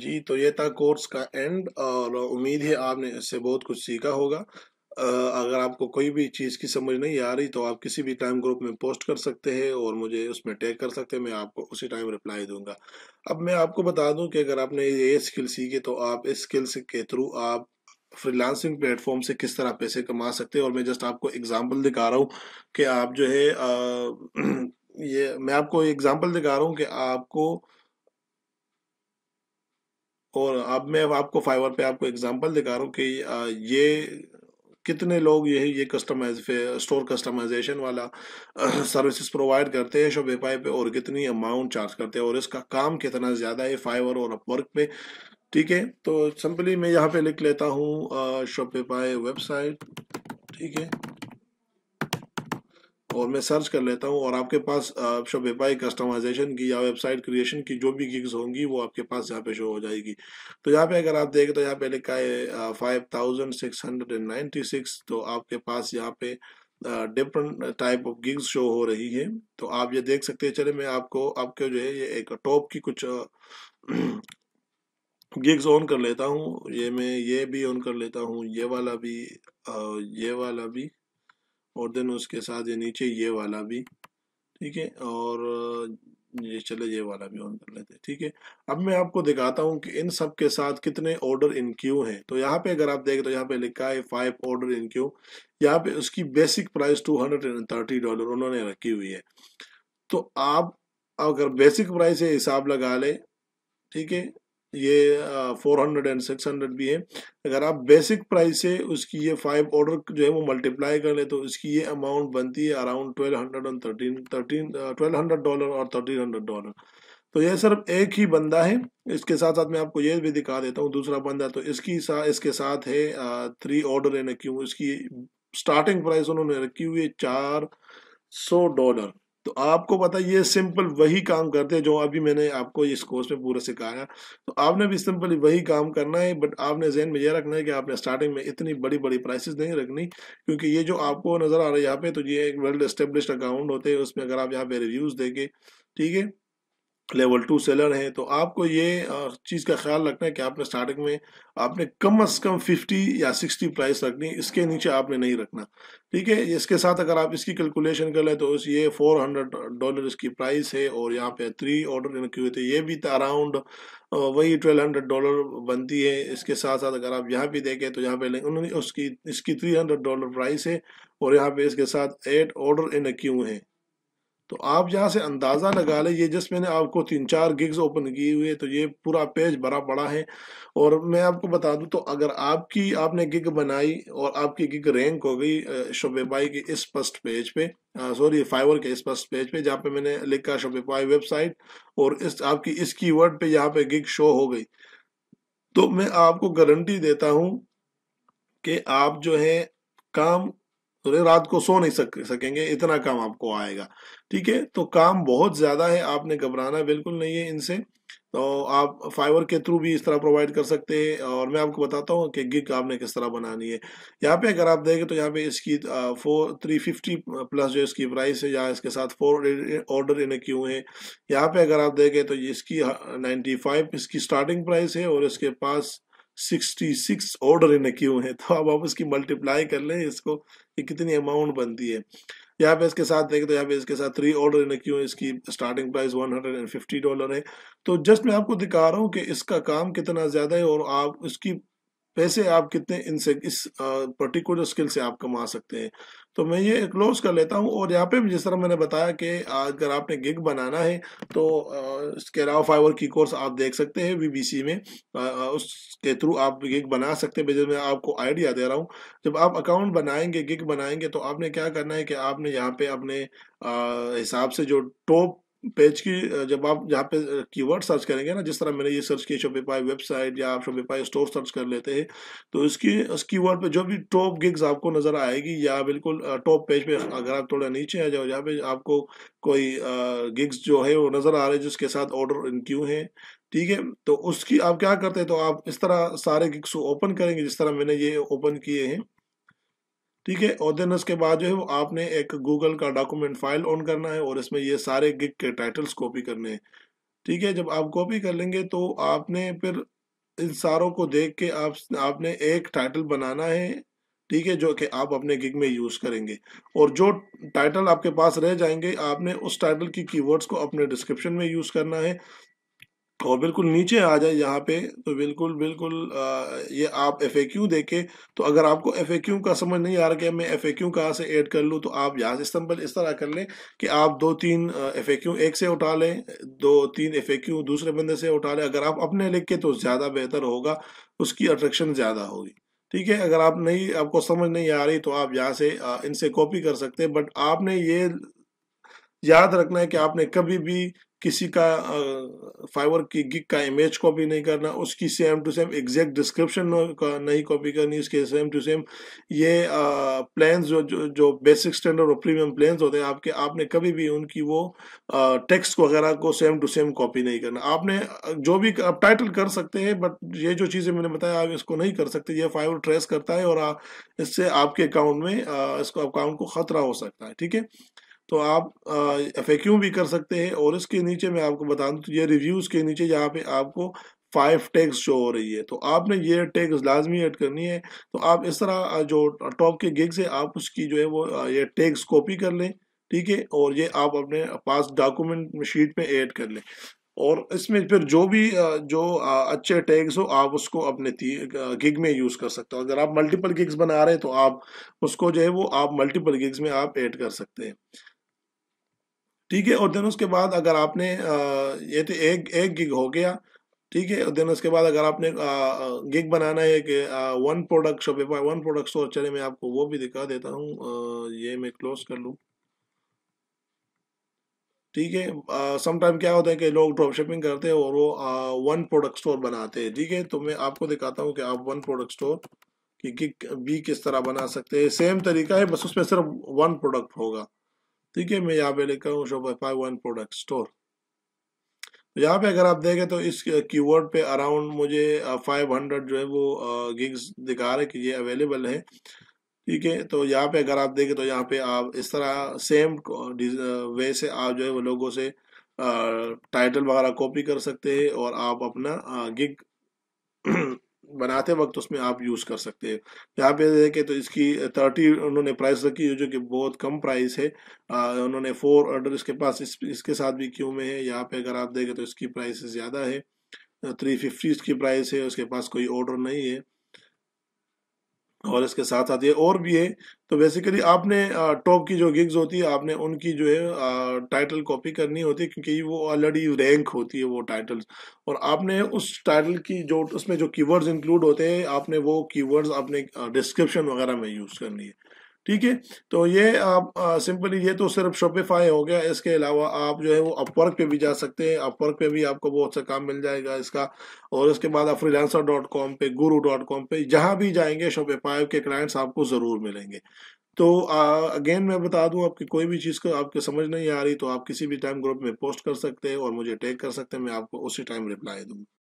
जी तो ये था कोर्स का एंड और उम्मीद है आपने इससे बहुत कुछ सीखा होगा अगर आपको कोई भी चीज़ की समझ नहीं आ रही तो आप किसी भी टाइम ग्रुप में पोस्ट कर सकते हैं और मुझे उसमें टैग कर सकते हैं मैं आपको उसी टाइम रिप्लाई दूंगा अब मैं आपको बता दूं कि अगर आपने ये स्किल सीखे तो आप इस स्किल के थ्रू आप फ्रीलांसिंग प्लेटफॉर्म से किस तरह पैसे कमा सकते हैं और मैं जस्ट आपको एग्ज़ाम्पल दिखा रहा हूँ कि आप जो है आ, ये मैं आपको एग्ज़ाम्पल दिखा रहा हूँ कि आपको और अब मैं आपको फाइवर पे आपको एग्जांपल दिखा रहा हूँ कि ये कितने लोग यही ये कस्टमाइज स्टोर कस्टमाइजेशन वाला सर्विसेज प्रोवाइड करते हैं शोबे पाई पे और कितनी अमाउंट चार्ज करते हैं और इसका काम कितना ज़्यादा है फाइवर और अपवर्क पे ठीक है तो सिंपली मैं यहाँ पे लिख लेता हूँ शोपे पाई वेबसाइट ठीक है और मैं सर्च कर लेता हूँ और आपके पास शोपेपाई कस्टमाइजेशन की या वेबसाइट क्रिएशन की जो भी गिग्स होंगी वो आपके पास यहाँ पे शो हो जाएगी तो यहाँ पे अगर आप देखें तो यहाँ पे लिखा है five thousand six hundred and ninety six तो आपके पास यहाँ पे different type of gigs show हो रही है तो आप ये देख सकते हैं चले मैं आपको आपके जो है ये एक टॉप की कुछ गिग्स ऑन कर लेता हूँ ये मैं ये भी ऑन कर लेता हूँ ये वाला भी ये वाला भी और देन उसके साथ ये नीचे ये वाला भी ठीक है और ये चले ये वाला भी ऑन कर लेते हैं ठीक है अब मैं आपको दिखाता हूँ कि इन सब के साथ कितने ऑर्डर इन क्यू हैं तो यहाँ पे अगर आप देखें तो यहाँ पे लिखा है फाइव ऑर्डर इन क्यू यहाँ पे उसकी basic price two hundred and thirty dollar उन्होंने रखी हुई है तो आप अगर बेसिक प्राइस हिसाब लगा ले ठीक है ये four hundred and six hundred भी है अगर आप बेसिक प्राइस से उसकी ये फाइव ऑर्डर जो है वो मल्टीप्लाई कर ले तो उसकी ये अमाउंट बनती है around twelve hundred and thirteen thirteen twelve hundred dollar और थर्टीन हंड्रेड डॉलर तो यह सिर्फ एक ही बंदा है इसके साथ साथ मैं आपको ये भी दिखा देता हूँ दूसरा बंदा तो इसकी सा, इसके साथ है थ्री ऑर्डर है ना क्यों इसकी स्टार्टिंग प्राइस उन्होंने रखी हुई है चार सौ डॉलर तो आपको पता ये सिंपल वही काम करते हैं जो अभी मैंने आपको इस कोर्स में पूरा सिखाया तो आपने भी सिंपल वही काम करना है बट आपने जहन में यह रखना है कि आपने स्टार्टिंग में इतनी बड़ी बड़ी प्राइसेस नहीं रखनी क्योंकि ये जो आपको नज़र आ रहा है यहाँ पे तो ये एक वेल्ड स्टेब्लिश अकाउंट होते हैं उसमें अगर आप यहाँ पे रिव्यूज़ देंगे ठीक है लेवल टू सेलर हैं तो आपको ये चीज़ का ख्याल रखना है कि आपने स्टार्टिंग में आपने कम से कम 50 या 60 प्राइस रखनी इसके नीचे आपने नहीं रखना ठीक है इसके साथ अगर आप इसकी कैलकुलेशन कर लें तो इस ये 400 डॉलर इसकी प्राइस है और यहाँ पे थ्री ऑर्डर इनके हुए थे ये भी तो अराउंड वही 1200 डॉलर बनती है इसके साथ साथ अगर आप यहाँ भी देखें तो यहाँ पे उन्होंने उसकी इसकी 300 डॉलर प्राइस है और यहाँ पे इसके साथ एट ऑर्डर इन क्यों हैं तो आप यहाँ से अंदाज़ा लगा लें ये जस्ट मैंने आपको तीन चार गिग्स ओपन किए हुए तो ये पूरा पेज भरा पड़ा है और मैं आपको बता दूं तो अगर आपकी आपने गिग बनाई और आपकी गिग रैंक हो गई पाई के इस फर्स्ट पेज पे सॉरी फाइवर के इस फर्स्ट पेज पे जहाँ पे मैंने लिखा शोबेबाई वेबसाइट और इस आपकी इस की वर्ड पे यहाँ पे गिग शो हो गई तो मैं आपको गारंटी देता हूँ कि आप जो है काम रात को सो नहीं सक सकेंगे इतना काम आपको आएगा ठीक है तो काम बहुत ज़्यादा है आपने घबराना बिल्कुल नहीं है इनसे तो आप फाइवर के थ्रू भी इस तरह प्रोवाइड कर सकते हैं और मैं आपको बताता हूँ कि गिग आपने किस तरह बनानी है यहाँ पे अगर आप देखें तो यहाँ पे इसकी फोर थ्री फिफ्टी प्लस जो इसकी प्राइस है या इसके साथ फोर ऑर्डर इन्हें क्यों है यहाँ पे अगर आप देखें तो इसकी नाइन्टी फाइव इसकी स्टार्टिंग प्राइस है और इसके पास सिक्सटी सिक्स ऑर्डर इन्हें क्यों है तो आप इसकी मल्टीप्लाई कर लें इसको कि कितनी अमाउंट बनती है यहाँ पे इसके साथ देखें तो यहाँ पे इसके साथ थ्री ऑर्डर ने क्यों इसकी स्टार्टिंग प्राइस 150 डॉलर है तो जस्ट मैं आपको दिखा रहा हूँ कि इसका काम कितना ज़्यादा है और आप इसकी पैसे आप कितने इनसे इस पर्टिकुलर स्किल से आप कमा सकते हैं तो मैं ये क्लोज कर लेता हूँ और यहाँ पे भी जिस तरह मैंने बताया कि अगर आपने गिग बनाना है तो इसके अलावा फाइवर की कोर्स आप देख सकते हैं वीबीसी में उसके थ्रू आप गिग बना सकते हैं मैं आपको आइडिया दे रहा हूँ जब आप अकाउंट बनाएंगे गिग बनाएंगे तो आपने क्या करना है कि आपने यहाँ पे अपने हिसाब से जो टॉप पेज की जब आप जहाँ पे कीवर्ड सर्च करेंगे ना जिस तरह मैंने ये सर्च किया शोपीपाई वेबसाइट या आप शोपीपाई स्टोर सर्च कर लेते हैं तो इसकी उस कीवर्ड पे जो भी टॉप गिग्स आपको नजर आएगी या बिल्कुल टॉप पेज पे अगर आप थोड़ा नीचे आ जाओ जहाँ पे आपको कोई गिग्स जो है वो नजर आ रहे हैं जिसके साथ ऑर्डर इन क्यों है ठीक है तो उसकी आप क्या करते हैं तो आप इस तरह सारे गिग्स ओपन करेंगे जिस तरह मैंने ये ओपन किए हैं ठीक है और देन उसके बाद जो है वो आपने एक गूगल का डॉक्यूमेंट फाइल ऑन करना है और इसमें ये सारे गिग के टाइटल्स कॉपी करने हैं ठीक है जब आप कॉपी कर लेंगे तो आपने फिर इन सारों को देख के आप आपने एक टाइटल बनाना है ठीक है जो कि आप अपने गिग में यूज़ करेंगे और जो टाइटल आपके पास रह जाएंगे आपने उस टाइटल की कीवर्ड्स को अपने डिस्क्रिप्शन में यूज़ करना है और बिल्कुल नीचे आ जाए यहाँ पे तो बिल्कुल बिल्कुल ये आप एफ ए क्यू देखें तो अगर आपको एफ ए क्यू का समझ नहीं आ रहा कि मैं एफ ए क्यू कहाँ से ऐड कर लूँ तो आप यहाँ से इस्तेमाल इस तरह कर लें कि आप दो तीन एफ ए क्यू एक से उठा लें दो तीन एफ ए क्यू दूसरे बंदे से उठा लें अगर आप अपने लिख के तो ज़्यादा बेहतर होगा उसकी अट्रैक्शन ज़्यादा होगी ठीक है अगर आप नहीं आपको समझ नहीं आ रही तो आप यहाँ से इनसे कॉपी कर सकते हैं बट आपने ये याद रखना है कि आपने कभी भी किसी का फाइवर की गिग का इमेज कॉपी नहीं करना उसकी same to same exact description नहीं कॉपी करनी उसके सेम टू सेम ये प्लान जो जो, जो बेसिक स्टैंडर्ड और प्रीमियम प्लान होते हैं आपके आपने कभी भी उनकी वो टेक्स्ट वगैरह को सेम टू सेम कॉपी नहीं करना आपने जो भी आप टाइटल कर सकते हैं बट ये जो चीज़ें मैंने बताया आप इसको नहीं कर सकते ये फाइवर ट्रेस करता है और इससे आपके अकाउंट में इसको अकाउंट को खतरा हो सकता है ठीक है तो आप एफ भी कर सकते हैं और इसके नीचे मैं आपको बता दूँ तो ये रिव्यूज़ के नीचे यहाँ पे आपको फाइव टैक्स शो हो रही है तो आपने ये टैक्स लाजमी ऐड करनी है तो आप इस तरह जो टॉप के गिग्स है आप उसकी जो है वो ये टैक्स कॉपी कर लें ठीक है और ये आप अपने पास डॉक्यूमेंट शीट में ऐड कर लें और इसमें फिर जो भी जो अच्छे टैग्स हो आप उसको अपने गिग में यूज़ कर सकते हो अगर आप मल्टीपल गिग्स बना रहे हैं तो आप उसको जो है वो आप मल्टीपल गिग्स में आप ऐड कर सकते हैं ठीक है और देन उसके बाद अगर आपने ये तो एक एक गिग हो गया ठीक है और देन उसके बाद अगर आपने गिग बनाना है कि one product Shopify one product store चले मैं आपको वो भी दिखा देता हूँ ये मैं क्लोज कर लूँ ठीक है समटाइम क्या होता है कि लोग ड्रॉप शिपिंग करते हैं और वो आ, वन प्रोडक्ट स्टोर बनाते हैं ठीक है तो मैं आपको दिखाता हूँ कि आप वन प्रोडक्ट स्टोर की किक भी किस तरह बना सकते हैं सेम तरीका है बस उसमें सिर्फ वन प्रोडक्ट होगा ठीक है मैं यहाँ पे रहा हूँ शोपाई वन प्रोडक्ट स्टोर तो यहाँ पे अगर आप देखें तो इस कीवर्ड पे अराउंड मुझे 500 जो है वो गिग्स दिखा रहे कि ये अवेलेबल है ठीक है तो यहाँ पे अगर आप देखें तो यहाँ पे आप इस तरह सेम वे से आप जो है वो लोगों से टाइटल वगैरह कॉपी कर सकते हैं और आप अपना गिग बनाते वक्त उसमें आप यूज़ कर सकते हैं यहाँ पे देखें तो इसकी थर्टी उन्होंने प्राइस रखी है जो कि बहुत कम प्राइस है आ, उन्होंने फोर ऑर्डर इसके पास इस, इसके साथ भी क्यों में है यहाँ पे अगर आप देखें तो इसकी प्राइस ज़्यादा है थ्री फिफ्टी इसकी प्राइस है उसके पास कोई ऑर्डर नहीं है और इसके साथ साथ ये और भी है तो बेसिकली आपने टॉप की जो गिग्स होती है आपने उनकी जो है टाइटल कॉपी करनी होती है क्योंकि वो ऑलरेडी रैंक होती है वो टाइटल्स और आपने उस टाइटल की जो उसमें जो कीवर्ड्स इंक्लूड होते हैं आपने वो कीवर्ड्स अपने डिस्क्रिप्शन वगैरह में यूज़ करनी है ठीक है तो ये आप सिंपली ये तो सिर्फ शोपिफाई हो गया इसके अलावा आप जो है वो अपवर्क पे भी जा सकते हैं अपवर्क पे भी आपको बहुत सा अच्छा काम मिल जाएगा इसका और उसके बाद आप फ्रीलांसर डॉट कॉम पे गुरु डॉट कॉम पे जहाँ भी जाएंगे शोपिफाई के क्लाइंट्स आपको ज़रूर मिलेंगे तो अगेन मैं बता दूं आपकी कोई भी चीज़ को आपके समझ नहीं आ रही तो आप किसी भी टाइम ग्रुप में पोस्ट कर सकते हैं और मुझे टैग कर सकते हैं मैं आपको उसी टाइम रिप्लाई दूंगा